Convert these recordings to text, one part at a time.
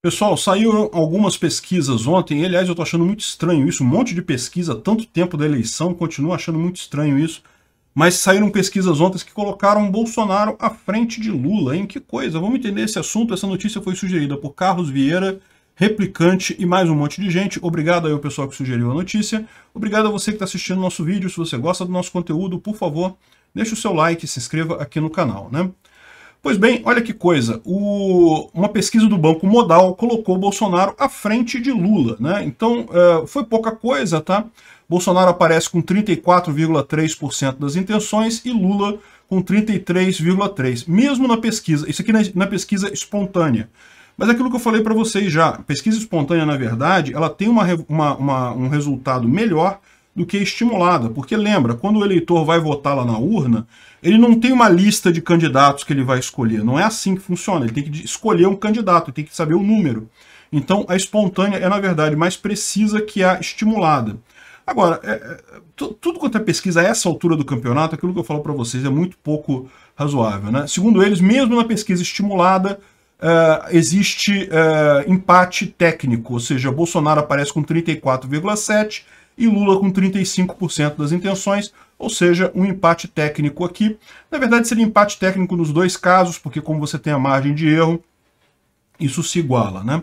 Pessoal, saíram algumas pesquisas ontem, aliás, eu estou achando muito estranho isso, um monte de pesquisa, tanto tempo da eleição, continuo achando muito estranho isso, mas saíram pesquisas ontem que colocaram Bolsonaro à frente de Lula, hein? Que coisa, vamos entender esse assunto, essa notícia foi sugerida por Carlos Vieira, Replicante e mais um monte de gente. Obrigado aí ao pessoal que sugeriu a notícia. Obrigado a você que está assistindo nosso vídeo. Se você gosta do nosso conteúdo, por favor, deixe o seu like e se inscreva aqui no canal, né? Pois bem, olha que coisa, o, uma pesquisa do Banco Modal colocou Bolsonaro à frente de Lula, né? Então, uh, foi pouca coisa, tá? Bolsonaro aparece com 34,3% das intenções e Lula com 33,3%. Mesmo na pesquisa, isso aqui na, na pesquisa espontânea. Mas é aquilo que eu falei para vocês já, pesquisa espontânea, na verdade, ela tem uma, uma, uma, um resultado melhor do que estimulada. Porque lembra, quando o eleitor vai votar lá na urna, ele não tem uma lista de candidatos que ele vai escolher. Não é assim que funciona. Ele tem que escolher um candidato, ele tem que saber o número. Então, a espontânea é, na verdade, mais precisa que a estimulada. Agora, é, é, tudo quanto é pesquisa a essa altura do campeonato, aquilo que eu falo para vocês é muito pouco razoável. Né? Segundo eles, mesmo na pesquisa estimulada, é, existe é, empate técnico, ou seja, Bolsonaro aparece com 34,7%, e Lula com 35% das intenções, ou seja, um empate técnico aqui. Na verdade, seria empate técnico nos dois casos, porque como você tem a margem de erro, isso se iguala, né?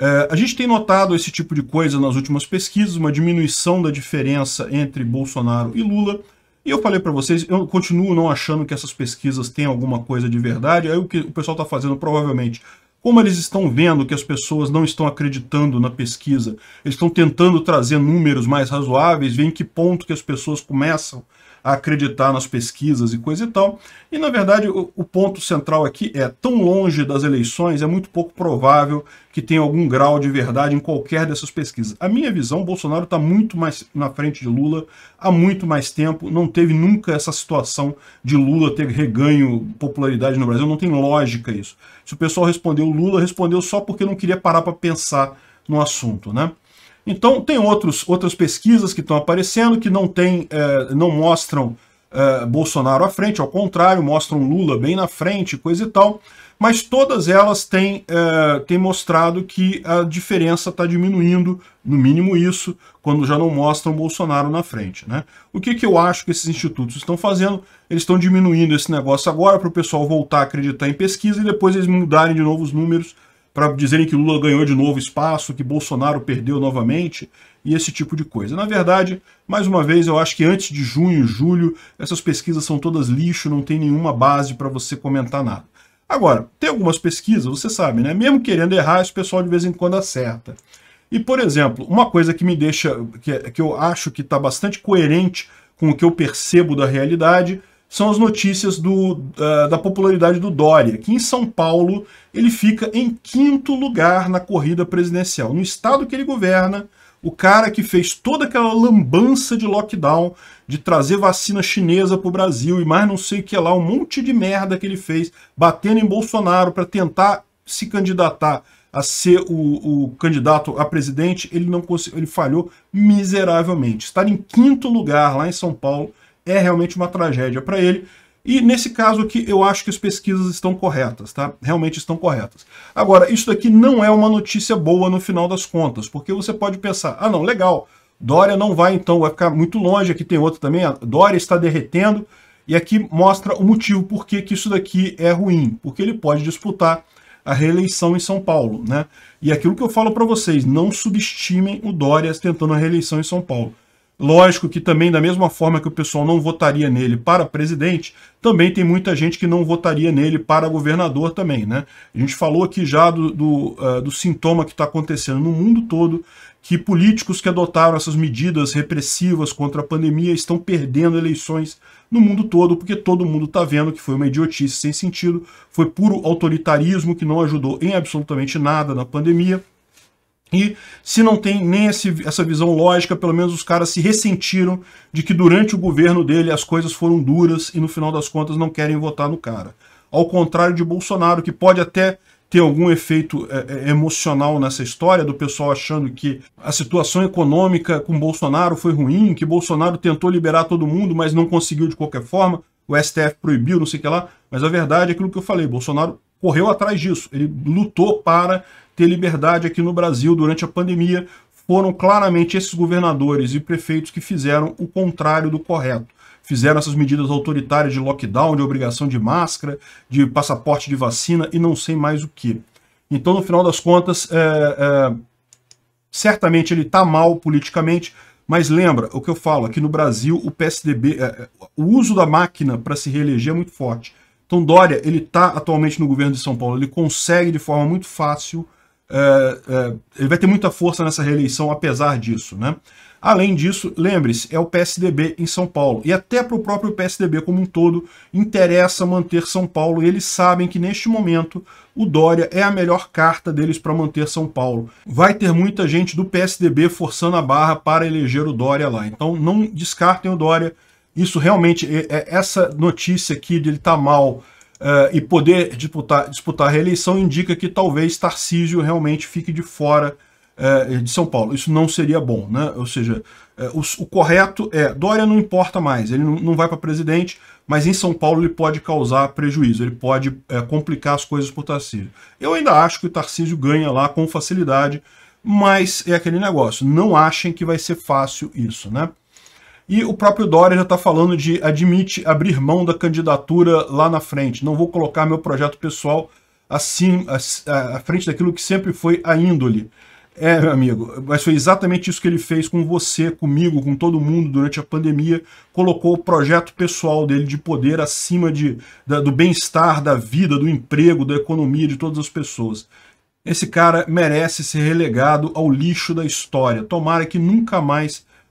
É, a gente tem notado esse tipo de coisa nas últimas pesquisas, uma diminuição da diferença entre Bolsonaro e Lula. E eu falei para vocês, eu continuo não achando que essas pesquisas têm alguma coisa de verdade. Aí o que o pessoal está fazendo provavelmente como eles estão vendo que as pessoas não estão acreditando na pesquisa, eles estão tentando trazer números mais razoáveis, veem que ponto que as pessoas começam a acreditar nas pesquisas e coisa e tal. E, na verdade, o, o ponto central aqui é, tão longe das eleições, é muito pouco provável que tenha algum grau de verdade em qualquer dessas pesquisas. A minha visão, Bolsonaro está muito mais na frente de Lula há muito mais tempo, não teve nunca essa situação de Lula ter reganho popularidade no Brasil, não tem lógica isso. Se o pessoal respondeu Lula, respondeu só porque não queria parar para pensar no assunto, né? Então, tem outros, outras pesquisas que estão aparecendo que não, tem, é, não mostram é, Bolsonaro à frente, ao contrário, mostram Lula bem na frente, coisa e tal. Mas todas elas têm, é, têm mostrado que a diferença está diminuindo, no mínimo isso, quando já não mostram Bolsonaro na frente. Né? O que, que eu acho que esses institutos estão fazendo? Eles estão diminuindo esse negócio agora para o pessoal voltar a acreditar em pesquisa e depois eles mudarem de novo os números para dizerem que Lula ganhou de novo espaço, que Bolsonaro perdeu novamente e esse tipo de coisa. Na verdade, mais uma vez, eu acho que antes de junho, julho, essas pesquisas são todas lixo, não tem nenhuma base para você comentar nada. Agora, tem algumas pesquisas, você sabe, né? Mesmo querendo errar, esse pessoal de vez em quando acerta. E, por exemplo, uma coisa que me deixa, que, é, que eu acho que está bastante coerente com o que eu percebo da realidade, são as notícias do, uh, da popularidade do Dória, que em São Paulo ele fica em quinto lugar na corrida presidencial. No estado que ele governa, o cara que fez toda aquela lambança de lockdown, de trazer vacina chinesa para o Brasil e mais não sei o que lá, um monte de merda que ele fez, batendo em Bolsonaro para tentar se candidatar a ser o, o candidato a presidente, ele não conseguiu, ele falhou miseravelmente. Estar em quinto lugar lá em São Paulo é realmente uma tragédia para ele. E nesse caso aqui, eu acho que as pesquisas estão corretas, tá? Realmente estão corretas. Agora, isso daqui não é uma notícia boa no final das contas, porque você pode pensar, ah não, legal, Dória não vai então, vai ficar muito longe, aqui tem outro também, ah, Dória está derretendo, e aqui mostra o motivo por que isso daqui é ruim, porque ele pode disputar a reeleição em São Paulo, né? E aquilo que eu falo para vocês, não subestimem o Dória tentando a reeleição em São Paulo. Lógico que também, da mesma forma que o pessoal não votaria nele para presidente, também tem muita gente que não votaria nele para governador também. Né? A gente falou aqui já do, do, uh, do sintoma que está acontecendo no mundo todo, que políticos que adotaram essas medidas repressivas contra a pandemia estão perdendo eleições no mundo todo, porque todo mundo está vendo que foi uma idiotice sem sentido, foi puro autoritarismo que não ajudou em absolutamente nada na pandemia. E se não tem nem esse, essa visão lógica, pelo menos os caras se ressentiram de que durante o governo dele as coisas foram duras e no final das contas não querem votar no cara. Ao contrário de Bolsonaro, que pode até ter algum efeito é, é emocional nessa história, do pessoal achando que a situação econômica com Bolsonaro foi ruim, que Bolsonaro tentou liberar todo mundo, mas não conseguiu de qualquer forma, o STF proibiu, não sei o que lá. Mas a verdade é aquilo que eu falei, Bolsonaro correu atrás disso, ele lutou para ter liberdade aqui no Brasil durante a pandemia, foram claramente esses governadores e prefeitos que fizeram o contrário do correto. Fizeram essas medidas autoritárias de lockdown, de obrigação de máscara, de passaporte de vacina e não sei mais o que. Então, no final das contas, é, é, certamente ele está mal politicamente, mas lembra o que eu falo, aqui no Brasil o PSDB, é, é, o uso da máquina para se reeleger é muito forte. Então Dória, ele está atualmente no governo de São Paulo, ele consegue de forma muito fácil é, é, ele vai ter muita força nessa reeleição, apesar disso. Né? Além disso, lembre-se, é o PSDB em São Paulo. E até para o próprio PSDB como um todo, interessa manter São Paulo. E eles sabem que neste momento o Dória é a melhor carta deles para manter São Paulo. Vai ter muita gente do PSDB forçando a barra para eleger o Dória lá. Então não descartem o Dória. Isso realmente, é, é essa notícia aqui de ele estar tá mal uh, e poder disputar, disputar a reeleição indica que talvez Tarcísio realmente fique de fora uh, de São Paulo. Isso não seria bom, né? Ou seja, uh, eh, o, o, correto é Dória não importa mais, ele não, não vai para presidente, mas em São Paulo ele pode causar prejuízo, ele pode complicar as coisas para Tarcísio. Eu ainda acho que o Tarcísio ganha lá com facilidade, mas é aquele negócio, não achem que vai ser fácil isso, né? E o próprio Dória já está falando de admite abrir mão da candidatura lá na frente. Não vou colocar meu projeto pessoal assim à frente daquilo que sempre foi a índole. É, meu amigo, mas foi exatamente isso que ele fez com você, comigo, com todo mundo durante a pandemia. Colocou o projeto pessoal dele de poder acima de, da, do bem-estar, da vida, do emprego, da economia de todas as pessoas. Esse cara merece ser relegado ao lixo da história. Tomara que nunca mais